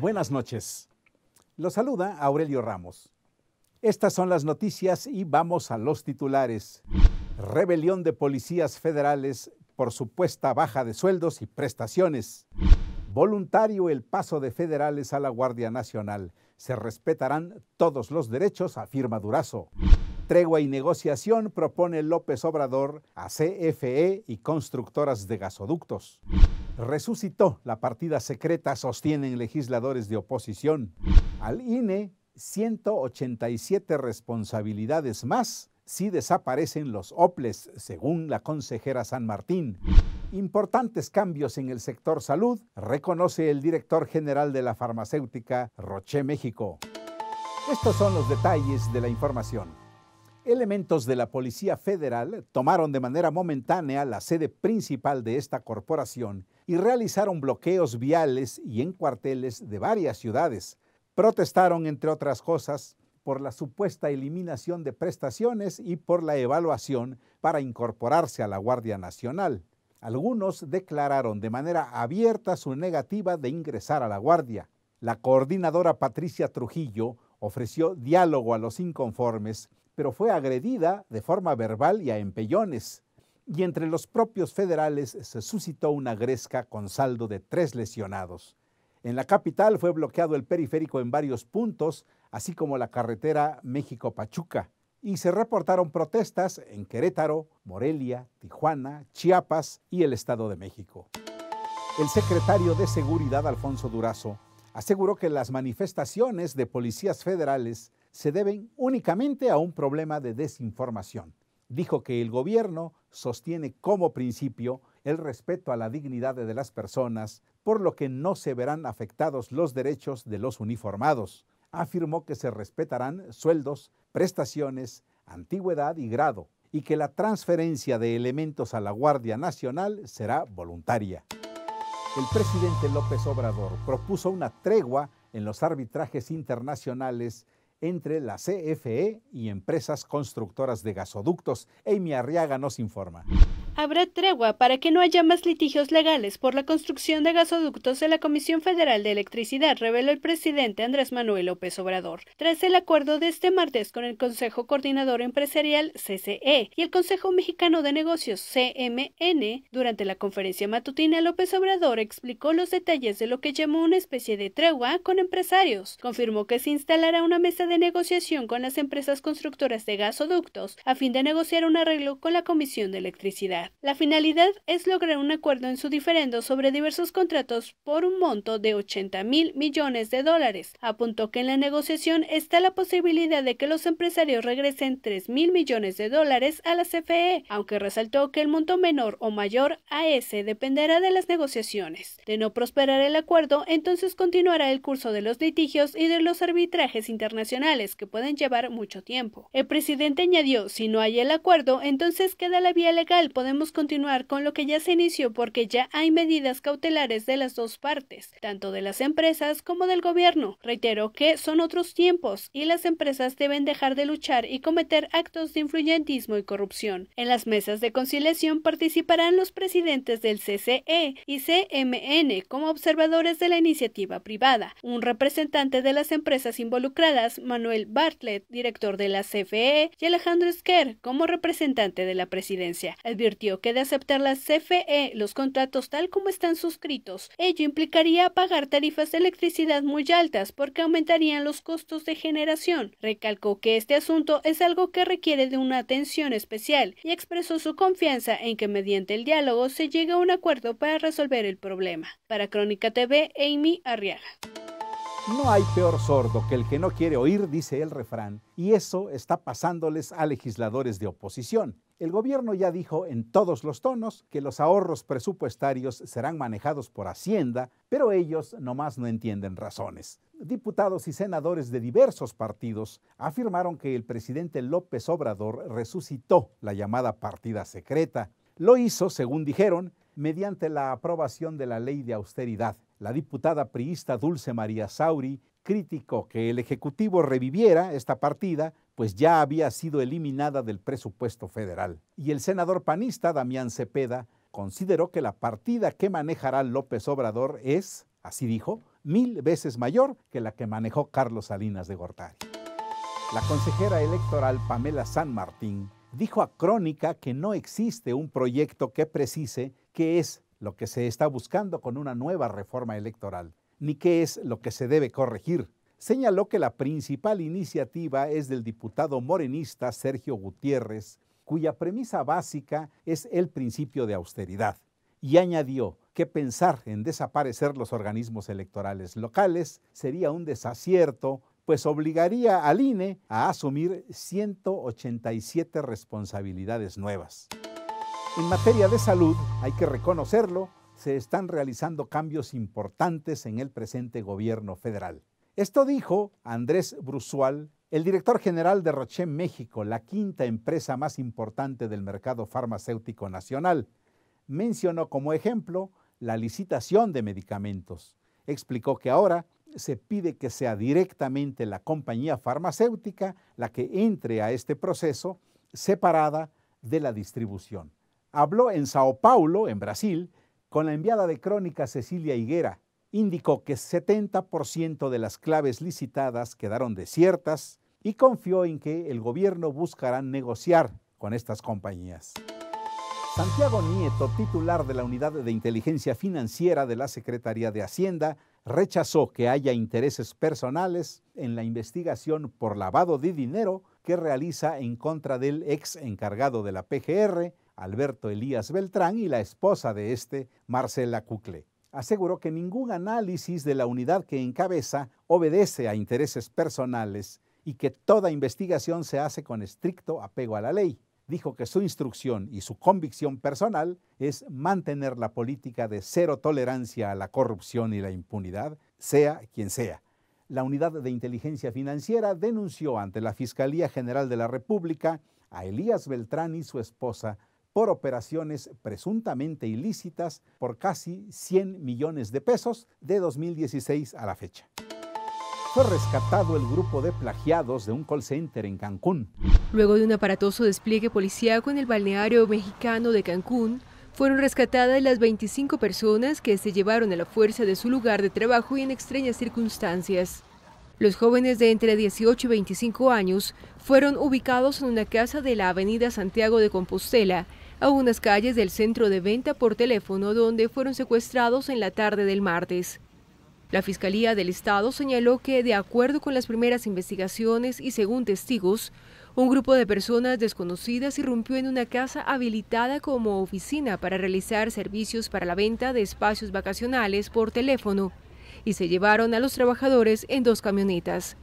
Buenas noches. Los saluda Aurelio Ramos. Estas son las noticias y vamos a los titulares. Rebelión de policías federales por supuesta baja de sueldos y prestaciones. Voluntario el paso de federales a la Guardia Nacional. Se respetarán todos los derechos, afirma Durazo. Tregua y negociación propone López Obrador a CFE y constructoras de gasoductos resucitó la partida secreta, sostienen legisladores de oposición. Al INE, 187 responsabilidades más si desaparecen los OPLES, según la consejera San Martín. Importantes cambios en el sector salud, reconoce el director general de la farmacéutica Roche México. Estos son los detalles de la información. Elementos de la Policía Federal tomaron de manera momentánea la sede principal de esta corporación y realizaron bloqueos viales y en cuarteles de varias ciudades. Protestaron, entre otras cosas, por la supuesta eliminación de prestaciones y por la evaluación para incorporarse a la Guardia Nacional. Algunos declararon de manera abierta su negativa de ingresar a la Guardia. La coordinadora Patricia Trujillo ofreció diálogo a los inconformes pero fue agredida de forma verbal y a empellones. Y entre los propios federales se suscitó una gresca con saldo de tres lesionados. En la capital fue bloqueado el periférico en varios puntos, así como la carretera México-Pachuca, y se reportaron protestas en Querétaro, Morelia, Tijuana, Chiapas y el Estado de México. El secretario de Seguridad, Alfonso Durazo, aseguró que las manifestaciones de policías federales se deben únicamente a un problema de desinformación. Dijo que el gobierno sostiene como principio el respeto a la dignidad de las personas, por lo que no se verán afectados los derechos de los uniformados. Afirmó que se respetarán sueldos, prestaciones, antigüedad y grado, y que la transferencia de elementos a la Guardia Nacional será voluntaria. El presidente López Obrador propuso una tregua en los arbitrajes internacionales entre la CFE y empresas constructoras de gasoductos. Amy Arriaga nos informa. Habrá tregua para que no haya más litigios legales por la construcción de gasoductos de la Comisión Federal de Electricidad, reveló el presidente Andrés Manuel López Obrador, tras el acuerdo de este martes con el Consejo Coordinador Empresarial CCE y el Consejo Mexicano de Negocios CMN. Durante la conferencia matutina, López Obrador explicó los detalles de lo que llamó una especie de tregua con empresarios. Confirmó que se instalará una mesa de negociación con las empresas constructoras de gasoductos a fin de negociar un arreglo con la Comisión de Electricidad. La finalidad es lograr un acuerdo en su diferendo sobre diversos contratos por un monto de 80 mil millones de dólares. Apuntó que en la negociación está la posibilidad de que los empresarios regresen 3 mil millones de dólares a la CFE, aunque resaltó que el monto menor o mayor a ese dependerá de las negociaciones. De no prosperar el acuerdo, entonces continuará el curso de los litigios y de los arbitrajes internacionales que pueden llevar mucho tiempo. El presidente añadió, si no hay el acuerdo, entonces queda la vía legal, podemos continuar con lo que ya se inició porque ya hay medidas cautelares de las dos partes, tanto de las empresas como del gobierno. Reitero que son otros tiempos y las empresas deben dejar de luchar y cometer actos de influyentismo y corrupción. En las mesas de conciliación participarán los presidentes del CCE y CMN como observadores de la iniciativa privada, un representante de las empresas involucradas, Manuel Bartlett, director de la CFE, y Alejandro Esquer como representante de la presidencia que de aceptar las CFE los contratos tal como están suscritos, ello implicaría pagar tarifas de electricidad muy altas porque aumentarían los costos de generación. Recalcó que este asunto es algo que requiere de una atención especial y expresó su confianza en que mediante el diálogo se llegue a un acuerdo para resolver el problema. Para Crónica TV, Amy Arriaga. No hay peor sordo que el que no quiere oír, dice el refrán, y eso está pasándoles a legisladores de oposición. El gobierno ya dijo en todos los tonos que los ahorros presupuestarios serán manejados por Hacienda, pero ellos nomás no entienden razones. Diputados y senadores de diversos partidos afirmaron que el presidente López Obrador resucitó la llamada partida secreta. Lo hizo, según dijeron, mediante la aprobación de la ley de austeridad. La diputada priista Dulce María Sauri criticó que el Ejecutivo reviviera esta partida pues ya había sido eliminada del presupuesto federal. Y el senador panista Damián Cepeda consideró que la partida que manejará López Obrador es, así dijo, mil veces mayor que la que manejó Carlos Salinas de Gortari. La consejera electoral Pamela San Martín dijo a Crónica que no existe un proyecto que precise qué es lo que se está buscando con una nueva reforma electoral, ni qué es lo que se debe corregir señaló que la principal iniciativa es del diputado morenista Sergio Gutiérrez, cuya premisa básica es el principio de austeridad, y añadió que pensar en desaparecer los organismos electorales locales sería un desacierto, pues obligaría al INE a asumir 187 responsabilidades nuevas. En materia de salud, hay que reconocerlo, se están realizando cambios importantes en el presente gobierno federal. Esto dijo Andrés Brusual, el director general de Roche México, la quinta empresa más importante del mercado farmacéutico nacional. Mencionó como ejemplo la licitación de medicamentos. Explicó que ahora se pide que sea directamente la compañía farmacéutica la que entre a este proceso separada de la distribución. Habló en Sao Paulo, en Brasil, con la enviada de Crónica Cecilia Higuera, indicó que 70% de las claves licitadas quedaron desiertas y confió en que el gobierno buscará negociar con estas compañías. Santiago Nieto, titular de la Unidad de Inteligencia Financiera de la Secretaría de Hacienda, rechazó que haya intereses personales en la investigación por lavado de dinero que realiza en contra del ex encargado de la PGR, Alberto Elías Beltrán, y la esposa de este, Marcela Cucle aseguró que ningún análisis de la unidad que encabeza obedece a intereses personales y que toda investigación se hace con estricto apego a la ley. Dijo que su instrucción y su convicción personal es mantener la política de cero tolerancia a la corrupción y la impunidad, sea quien sea. La Unidad de Inteligencia Financiera denunció ante la Fiscalía General de la República a Elías Beltrán y su esposa por operaciones presuntamente ilícitas por casi 100 millones de pesos de 2016 a la fecha. Fue rescatado el grupo de plagiados de un call center en Cancún. Luego de un aparatoso despliegue policíaco en el balneario mexicano de Cancún, fueron rescatadas las 25 personas que se llevaron a la fuerza de su lugar de trabajo y en extrañas circunstancias. Los jóvenes de entre 18 y 25 años fueron ubicados en una casa de la avenida Santiago de Compostela, a unas calles del centro de venta por teléfono donde fueron secuestrados en la tarde del martes. La Fiscalía del Estado señaló que, de acuerdo con las primeras investigaciones y según testigos, un grupo de personas desconocidas irrumpió en una casa habilitada como oficina para realizar servicios para la venta de espacios vacacionales por teléfono y se llevaron a los trabajadores en dos camionetas.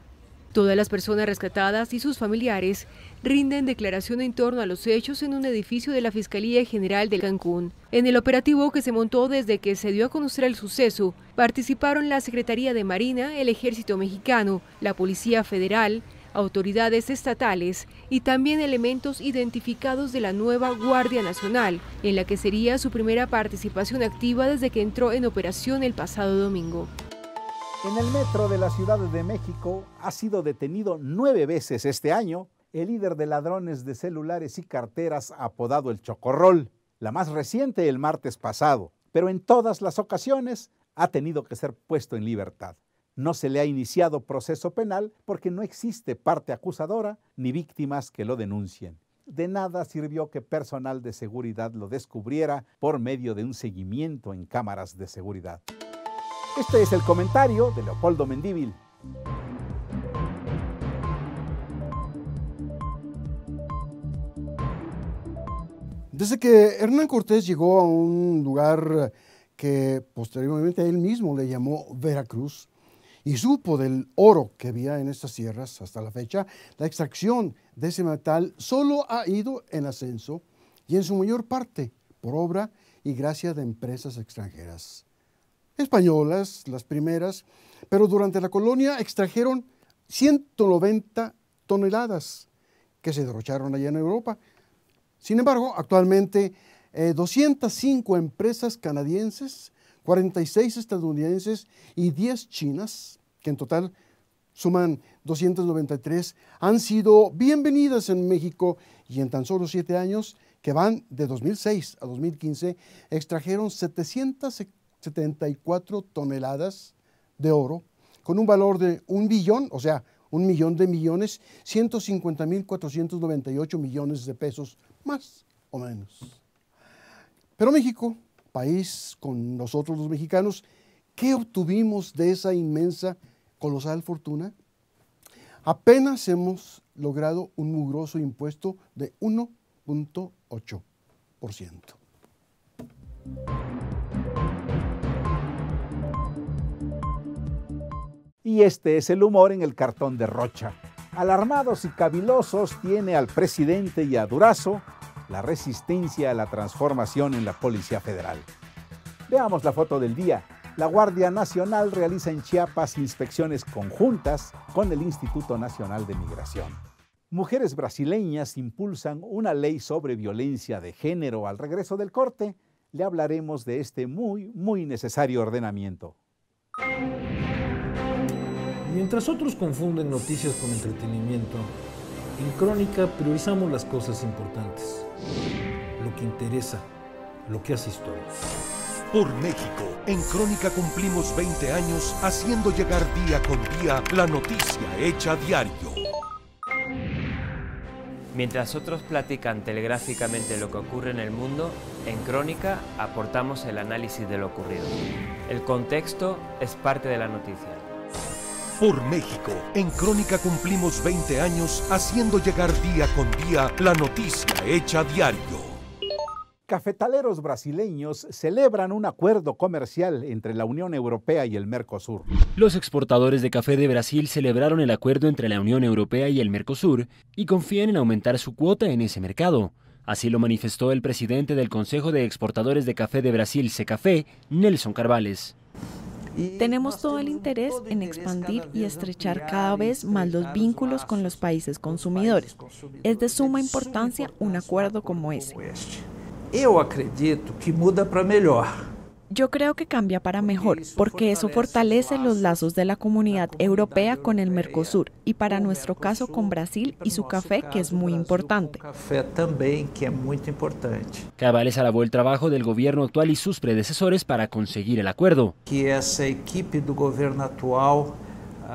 Todas las personas rescatadas y sus familiares rinden declaración en torno a los hechos en un edificio de la Fiscalía General de Cancún. En el operativo que se montó desde que se dio a conocer el suceso, participaron la Secretaría de Marina, el Ejército Mexicano, la Policía Federal, autoridades estatales y también elementos identificados de la nueva Guardia Nacional, en la que sería su primera participación activa desde que entró en operación el pasado domingo. En el metro de la Ciudad de México ha sido detenido nueve veces este año el líder de ladrones de celulares y carteras apodado el Chocorrol, la más reciente el martes pasado, pero en todas las ocasiones ha tenido que ser puesto en libertad. No se le ha iniciado proceso penal porque no existe parte acusadora ni víctimas que lo denuncien. De nada sirvió que personal de seguridad lo descubriera por medio de un seguimiento en cámaras de seguridad. Este es el comentario de Leopoldo Mendívil. Desde que Hernán Cortés llegó a un lugar que posteriormente él mismo le llamó Veracruz, y supo del oro que había en estas sierras hasta la fecha, la extracción de ese metal solo ha ido en ascenso y en su mayor parte por obra y gracia de empresas extranjeras españolas, las primeras, pero durante la colonia extrajeron 190 toneladas que se derrocharon allá en Europa. Sin embargo, actualmente 205 eh, empresas canadienses, 46 estadounidenses y 10 chinas, que en total suman 293, han sido bienvenidas en México y en tan solo siete años, que van de 2006 a 2015, extrajeron 700 74 toneladas de oro, con un valor de un billón, o sea, un millón de millones, 150 mil 498 millones de pesos, más o menos. Pero México, país con nosotros los mexicanos, ¿qué obtuvimos de esa inmensa, colosal fortuna? Apenas hemos logrado un mugroso impuesto de 1.8%. y este es el humor en el cartón de Rocha. Alarmados y cavilosos tiene al presidente y a Durazo la resistencia a la transformación en la Policía Federal. Veamos la foto del día. La Guardia Nacional realiza en Chiapas inspecciones conjuntas con el Instituto Nacional de Migración. Mujeres brasileñas impulsan una ley sobre violencia de género. Al regreso del corte, le hablaremos de este muy, muy necesario ordenamiento. Mientras otros confunden noticias con entretenimiento, en Crónica priorizamos las cosas importantes, lo que interesa, lo que hace historia. Por México, en Crónica cumplimos 20 años haciendo llegar día con día la noticia hecha diario. Mientras otros platican telegráficamente lo que ocurre en el mundo, en Crónica aportamos el análisis de lo ocurrido. El contexto es parte de la noticia. Por México. En Crónica cumplimos 20 años haciendo llegar día con día la noticia hecha diario. Cafetaleros brasileños celebran un acuerdo comercial entre la Unión Europea y el Mercosur. Los exportadores de café de Brasil celebraron el acuerdo entre la Unión Europea y el Mercosur y confían en aumentar su cuota en ese mercado. Así lo manifestó el presidente del Consejo de Exportadores de Café de Brasil, Café, Nelson Carvales. Tenemos todo el interés en expandir y estrechar cada vez más los vínculos con los países consumidores. Es de suma importancia un acuerdo como ese. yo este. acredito que muda para mejor. Yo creo que cambia para mejor, porque eso fortalece los lazos de la comunidad europea con el Mercosur y para nuestro caso con Brasil y su café, que es muy importante. Cabales alabó el trabajo del gobierno actual y sus predecesores para conseguir el acuerdo.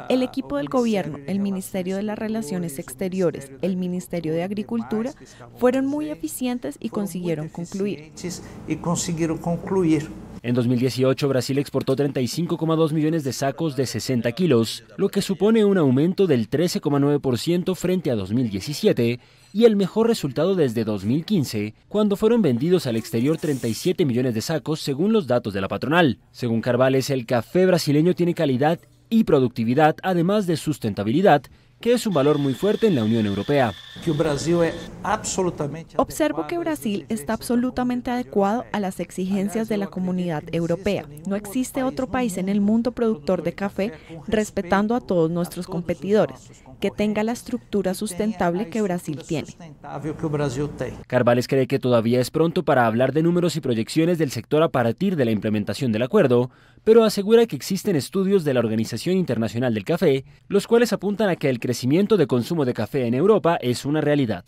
el ah, equipo del gobierno, el Ministerio de las Relaciones Exteriores, el Ministerio de Agricultura fueron muy eficientes y consiguieron concluir. En 2018, Brasil exportó 35,2 millones de sacos de 60 kilos, lo que supone un aumento del 13,9% frente a 2017 y el mejor resultado desde 2015, cuando fueron vendidos al exterior 37 millones de sacos según los datos de la patronal. Según Carvales, el café brasileño tiene calidad y productividad, además de sustentabilidad, que es un valor muy fuerte en la Unión Europea. Observo que Brasil está absolutamente adecuado a las exigencias de la comunidad europea. No existe otro país en el mundo productor de café respetando a todos nuestros competidores que tenga la estructura sustentable que Brasil tiene. Carvales cree que todavía es pronto para hablar de números y proyecciones del sector a partir de la implementación del acuerdo, pero asegura que existen estudios de la Organización Internacional del Café, los cuales apuntan a que el crecimiento de consumo de café en Europa es una realidad.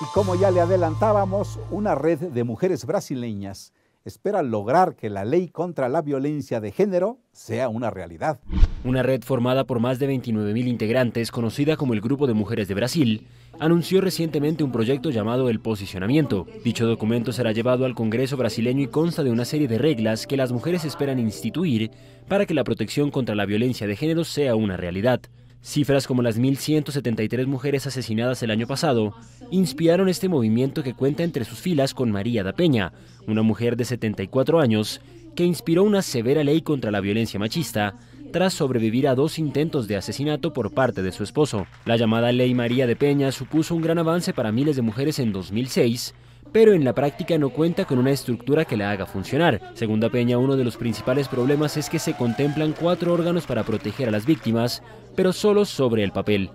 Y como ya le adelantábamos, una red de mujeres brasileñas espera lograr que la ley contra la violencia de género sea una realidad. Una red formada por más de 29.000 integrantes, conocida como el Grupo de Mujeres de Brasil, anunció recientemente un proyecto llamado El Posicionamiento. Dicho documento será llevado al Congreso brasileño y consta de una serie de reglas que las mujeres esperan instituir para que la protección contra la violencia de género sea una realidad. Cifras como las 1.173 mujeres asesinadas el año pasado inspiraron este movimiento que cuenta entre sus filas con María de Peña, una mujer de 74 años que inspiró una severa ley contra la violencia machista tras sobrevivir a dos intentos de asesinato por parte de su esposo. La llamada Ley María de Peña supuso un gran avance para miles de mujeres en 2006 pero en la práctica no cuenta con una estructura que la haga funcionar. Según Da Peña, uno de los principales problemas es que se contemplan cuatro órganos para proteger a las víctimas, pero solo sobre el papel.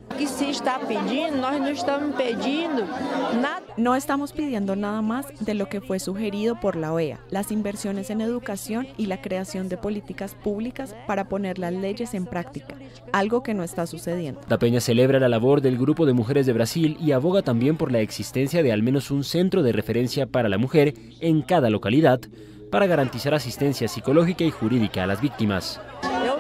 No estamos pidiendo nada más de lo que fue sugerido por la OEA, las inversiones en educación y la creación de políticas públicas para poner las leyes en práctica, algo que no está sucediendo. Da Peña celebra la labor del Grupo de Mujeres de Brasil y aboga también por la existencia de al menos un centro de referencia para la mujer en cada localidad para garantizar asistencia psicológica y jurídica a las víctimas. Yo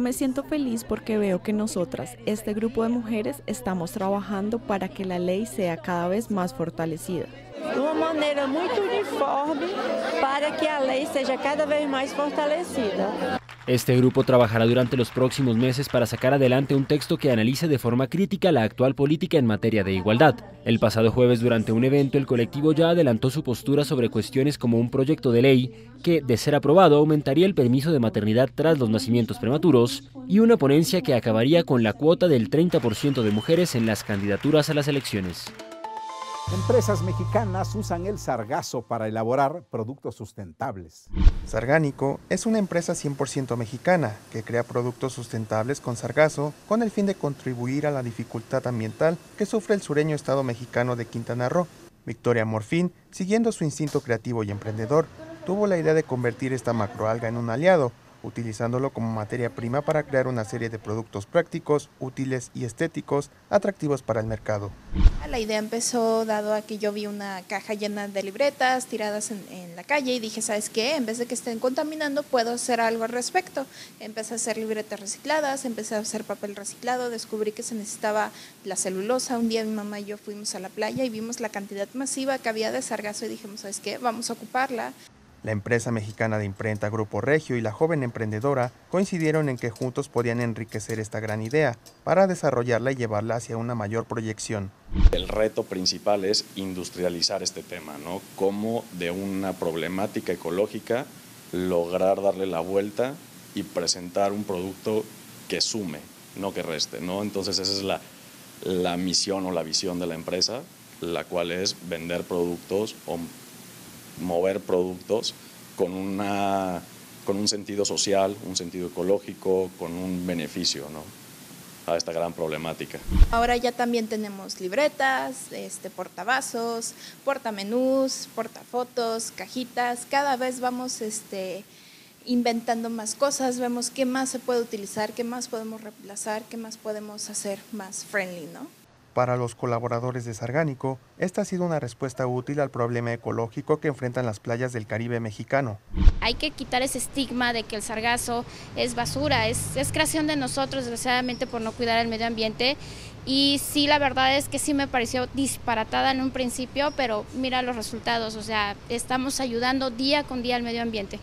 me siento feliz porque veo que nosotras, este grupo de mujeres, estamos trabajando para que la ley sea cada vez más fortalecida. De una manera muy uniforme para que la ley sea cada vez más fortalecida. Este grupo trabajará durante los próximos meses para sacar adelante un texto que analice de forma crítica la actual política en materia de igualdad. El pasado jueves durante un evento el colectivo ya adelantó su postura sobre cuestiones como un proyecto de ley que, de ser aprobado, aumentaría el permiso de maternidad tras los nacimientos prematuros y una ponencia que acabaría con la cuota del 30% de mujeres en las candidaturas a las elecciones. Empresas mexicanas usan el sargazo para elaborar productos sustentables. Sargánico es una empresa 100% mexicana que crea productos sustentables con sargazo con el fin de contribuir a la dificultad ambiental que sufre el sureño estado mexicano de Quintana Roo. Victoria Morfín, siguiendo su instinto creativo y emprendedor, tuvo la idea de convertir esta macroalga en un aliado utilizándolo como materia prima para crear una serie de productos prácticos, útiles y estéticos atractivos para el mercado. La idea empezó dado a que yo vi una caja llena de libretas tiradas en, la calle y dije, ¿sabes qué? En vez de que estén contaminando, puedo hacer algo al respecto. Empecé a hacer libretas recicladas, empecé a hacer papel reciclado, descubrí que se necesitaba la celulosa. Un día mi mamá y yo fuimos a la playa y vimos la cantidad masiva que había de sargazo y dijimos, ¿sabes qué? Vamos a ocuparla. La empresa mexicana de imprenta Grupo Regio y la joven emprendedora coincidieron en que juntos podían enriquecer esta gran idea para desarrollarla y llevarla hacia una mayor proyección. El reto principal es industrializar este tema, ¿no? Cómo de una problemática ecológica lograr darle la vuelta y presentar un producto que sume, no que reste, ¿no? Entonces esa es la, la misión o la visión de la empresa, la cual es vender productos o mover productos con, una, con un sentido social, un sentido ecológico, con un beneficio ¿no? a esta gran problemática. Ahora ya también tenemos libretas, este, portavasos, portamenús, portafotos, cajitas, cada vez vamos... Este, inventando más cosas, vemos qué más se puede utilizar, qué más podemos reemplazar, qué más podemos hacer más friendly, ¿no? Para los colaboradores de Sargánico, esta ha sido una respuesta útil al problema ecológico que enfrentan las playas del Caribe mexicano. Hay que quitar ese estigma de que el sargazo es basura, es, creación de nosotros, desgraciadamente, por no cuidar el medio ambiente. Y sí, la verdad es que sí me pareció disparatada en un principio, pero mira los resultados, o sea, estamos ayudando día con día al medio ambiente.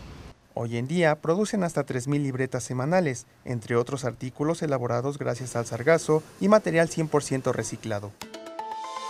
Hoy en día producen hasta 3.000 libretas semanales, entre otros artículos elaborados gracias al sargazo y material 100% reciclado.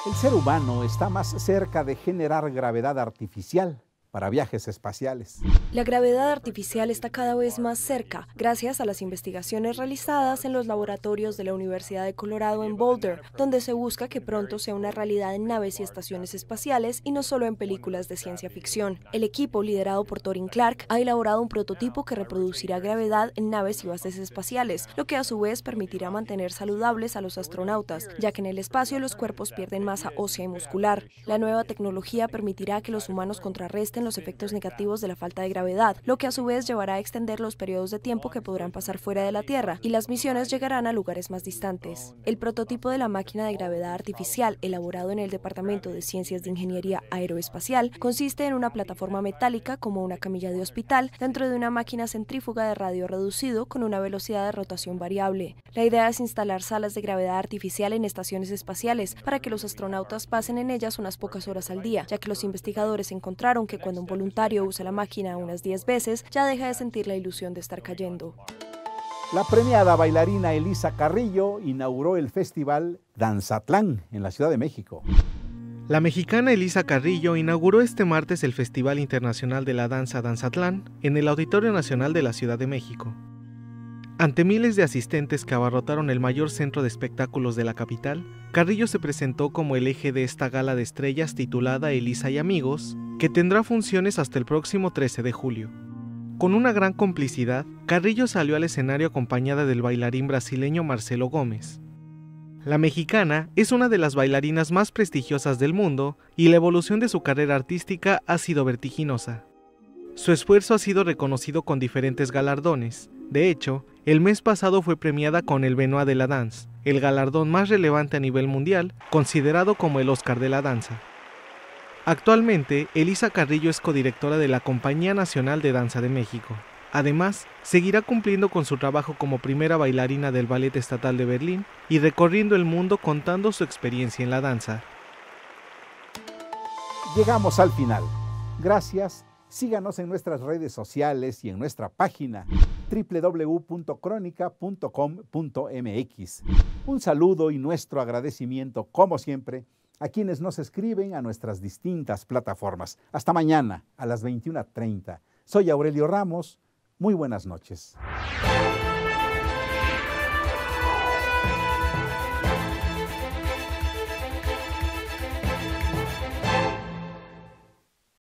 El ser humano está más cerca de generar gravedad artificial para viajes espaciales. La gravedad artificial está cada vez más cerca gracias a las investigaciones realizadas en los laboratorios de la Universidad de Colorado en Boulder, donde se busca que pronto sea una realidad en naves y estaciones espaciales y no solo en películas de ciencia ficción. El equipo, liderado por Torin Clark, ha elaborado un prototipo que reproducirá gravedad en naves y bases espaciales, lo que a su vez permitirá mantener saludables a los astronautas, ya que en el espacio los cuerpos pierden masa ósea y muscular. La nueva tecnología permitirá que los humanos contrarresten los efectos negativos de la falta de gravedad, lo que a su vez llevará a extender los periodos de tiempo que podrán pasar fuera de la Tierra, y las misiones llegarán a lugares más distantes. El prototipo de la máquina de gravedad artificial, elaborado en el Departamento de Ciencias de Ingeniería Aeroespacial, consiste en una plataforma metálica como una camilla de hospital dentro de una máquina centrífuga de radio reducido con una velocidad de rotación variable. La idea es instalar salas de gravedad artificial en estaciones espaciales para que los astronautas pasen en ellas unas pocas horas al día, ya que los investigadores encontraron que un voluntario usa la máquina unas 10 veces, ya deja de sentir la ilusión de estar cayendo. La premiada bailarina Elisa Carrillo inauguró el festival Danzatlán en la Ciudad de México. La mexicana Elisa Carrillo inauguró este martes el Festival Internacional de la Danza Danzatlán en el Auditorio Nacional de la Ciudad de México. Ante miles de asistentes que abarrotaron el mayor centro de espectáculos de la capital, Carrillo se presentó como el eje de esta gala de estrellas titulada Elisa y Amigos, que tendrá funciones hasta el próximo 13 de julio. Con una gran complicidad, Carrillo salió al escenario acompañada del bailarín brasileño Marcelo Gómez. La mexicana es una de las bailarinas más prestigiosas del mundo y la evolución de su carrera artística ha sido vertiginosa. Su esfuerzo ha sido reconocido con diferentes galardones. De hecho, el mes pasado fue premiada con el Benoit de la Dance, el galardón más relevante a nivel mundial, considerado como el Oscar de la Danza. Actualmente, Elisa Carrillo es codirectora de la Compañía Nacional de Danza de México. Además, seguirá cumpliendo con su trabajo como primera bailarina del Ballet Estatal de Berlín y recorriendo el mundo contando su experiencia en la danza. Llegamos al final. Gracias. Síganos en nuestras redes sociales y en nuestra página www.cronica.com.mx. Un saludo y nuestro agradecimiento, como siempre, a quienes nos escriben a nuestras distintas plataformas. Hasta mañana a las 21.30. Soy Aurelio Ramos. Muy buenas noches.